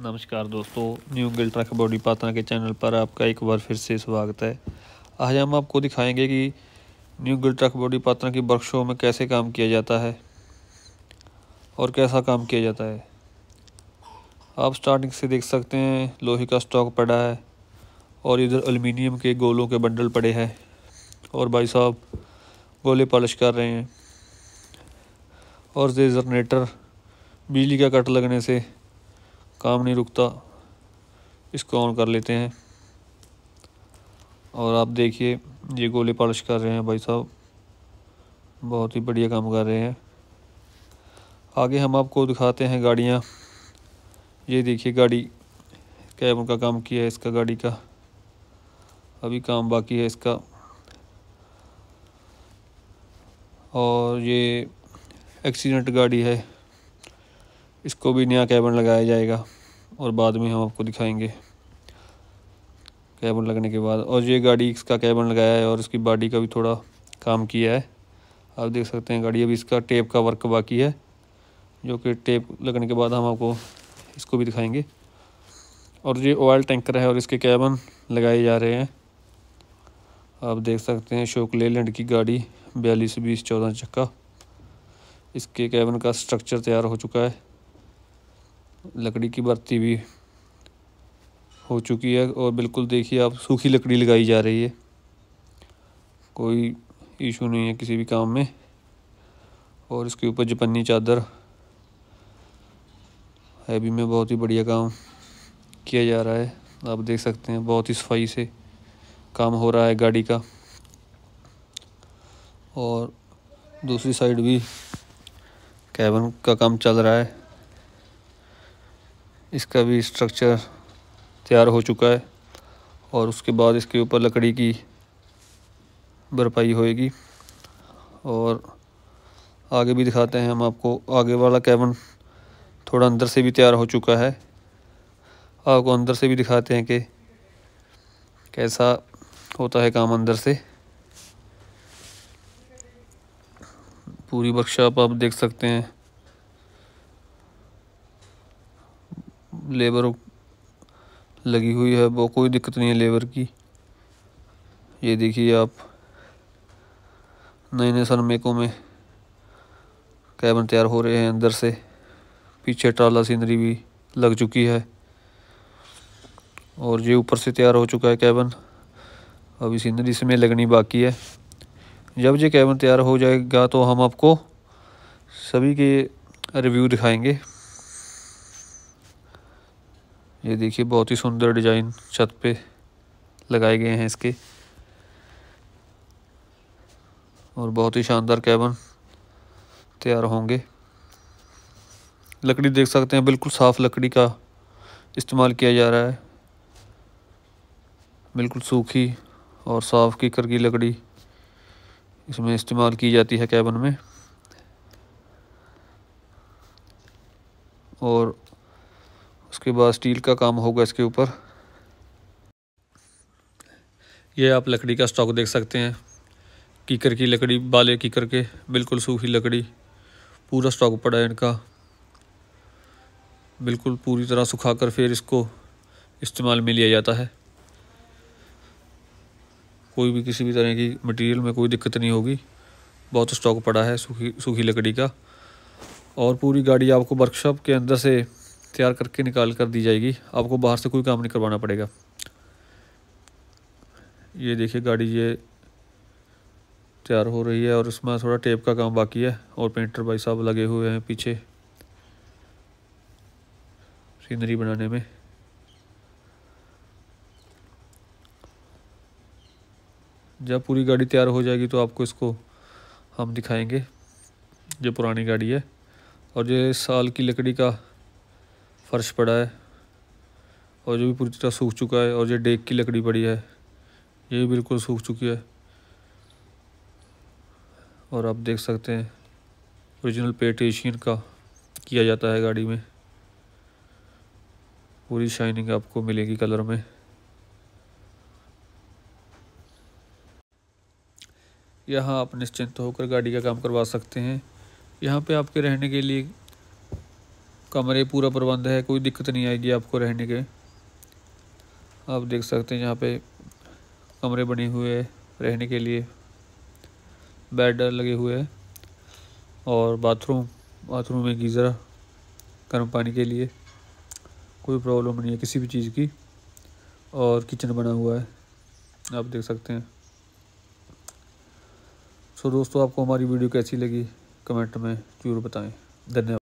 नमस्कार दोस्तों new Gill truck body Patna के चैनल पर आपका एक बार फिर से स्वागत है आज हम आपको दिखाएंगे कि new Gill truck body Patna की वर्कशॉप में कैसे काम किया जाता है और कैसा काम किया जाता है आप स्टार्टिंग से देख सकते हैं लोहे का स्टॉक पड़ा है और इधर अलमीनियम के गोलों के बंडल पड़े हैं और भाई साहब गोले पॉलिश कर रहे हैं और ये जनरेटर बिजली का कट लगने से काम नहीं रुकता इसको ऑन कर लेते हैं और आप देखिए ये गोले पॉलिश कर रहे हैं भाई साहब बहुत ही बढ़िया काम कर रहे हैं आगे हम आपको दिखाते हैं गाड़ियाँ ये देखिए गाड़ी कैब का काम किया है इसका गाड़ी का अभी काम बाकी है इसका और ये एक्सीडेंट गाड़ी है इसको भी नया कैबन लगाया जाएगा और बाद में हम आपको दिखाएंगे कैबन लगने के बाद और ये गाड़ी इसका कैबन लगाया है और इसकी बॉडी का भी थोड़ा काम किया है आप देख सकते हैं गाड़ी अभी इसका टेप का वर्क बाकी है जो कि टेप लगने के बाद हम आपको इसको भी दिखाएंगे और ये ऑयल टैंकर है और इसके कैबन लगाए जा रहे हैं आप देख सकते हैं शोक लेलैंड की गाड़ी बयालीस बीस चौदह चक्का इसके कैबन का स्ट्रक्चर तैयार हो चुका है लकड़ी की बर्ती भी हो चुकी है और बिल्कुल देखिए आप सूखी लकड़ी लगाई जा रही है कोई इशू नहीं है किसी भी काम में और इसके ऊपर जपन्नी चादर हैवी में बहुत ही बढ़िया काम किया जा रहा है आप देख सकते हैं बहुत ही सफाई से काम हो रहा है गाड़ी का और दूसरी साइड भी कैबन का काम चल रहा है इसका भी स्ट्रक्चर तैयार हो चुका है और उसके बाद इसके ऊपर लकड़ी की भरपाई होएगी और आगे भी दिखाते हैं हम आपको आगे वाला कैबन थोड़ा अंदर से भी तैयार हो चुका है आपको अंदर से भी दिखाते हैं कि कैसा होता है काम अंदर से पूरी वर्कशॉप आप देख सकते हैं लेबर लगी हुई है वो कोई दिक्कत नहीं है लेबर की ये देखिए आप नए नए सनमेकों में कैबन तैयार हो रहे हैं अंदर से पीछे ट्राला सीनरी भी लग चुकी है और ये ऊपर से तैयार हो चुका है कैबन अभी सीनरी इसमें लगनी बाकी है जब ये कैबन तैयार हो जाएगा तो हम आपको सभी के रिव्यू दिखाएंगे ये देखिए बहुत ही सुंदर डिजाइन छत पे लगाए गए हैं इसके और बहुत ही शानदार कैबन तैयार होंगे लकड़ी देख सकते हैं बिल्कुल साफ़ लकड़ी का इस्तेमाल किया जा रहा है बिल्कुल सूखी और साफ़ कीकर की लकड़ी इसमें इस्तेमाल की जाती है कैबन में और उसके बाद स्टील का काम होगा इसके ऊपर ये आप लकड़ी का स्टॉक देख सकते हैं कीकर की लकड़ी बाले कीकर के बिल्कुल सूखी लकड़ी पूरा स्टॉक पड़ा है इनका बिल्कुल पूरी तरह सुखा कर फिर इसको इस्तेमाल में लिया जाता है कोई भी किसी भी तरह की मटेरियल में कोई दिक्कत नहीं होगी बहुत स्टॉक पड़ा है सूखी सूखी लकड़ी का और पूरी गाड़ी आपको वर्कशॉप के अंदर से तैयार करके निकाल कर दी जाएगी आपको बाहर से कोई काम नहीं करवाना पड़ेगा ये देखिए गाड़ी ये तैयार हो रही है और इसमें थोड़ा टेप का काम बाकी है और पेंटर भाई साहब लगे हुए हैं पीछे सीनरी बनाने में जब पूरी गाड़ी तैयार हो जाएगी तो आपको इसको हम दिखाएंगे जो पुरानी गाड़ी है और ये साल की लकड़ी का फर्श पड़ा है और जो भी पूरी तरह सूख चुका है और ये डेक की लकड़ी पड़ी है ये भी बिल्कुल सूख चुकी है और आप देख सकते हैं ओरिजिनल पेट एशियन का किया जाता है गाड़ी में पूरी शाइनिंग आपको मिलेगी कलर में यहाँ आप निश्चिंत होकर गाड़ी का काम करवा सकते हैं यहाँ पे आपके रहने के लिए कमरे पूरा प्रबंध है कोई दिक्कत नहीं आएगी आपको रहने के आप देख सकते हैं यहाँ पे कमरे बने हुए हैं रहने के लिए बेड लगे हुए हैं और बाथरूम बाथरूम में गीज़र गर्म पानी के लिए कोई प्रॉब्लम नहीं है किसी भी चीज़ की और किचन बना हुआ है आप देख सकते हैं सो दोस्तों आपको हमारी वीडियो कैसी लगी कमेंट में ज़रूर बताएं धन्यवाद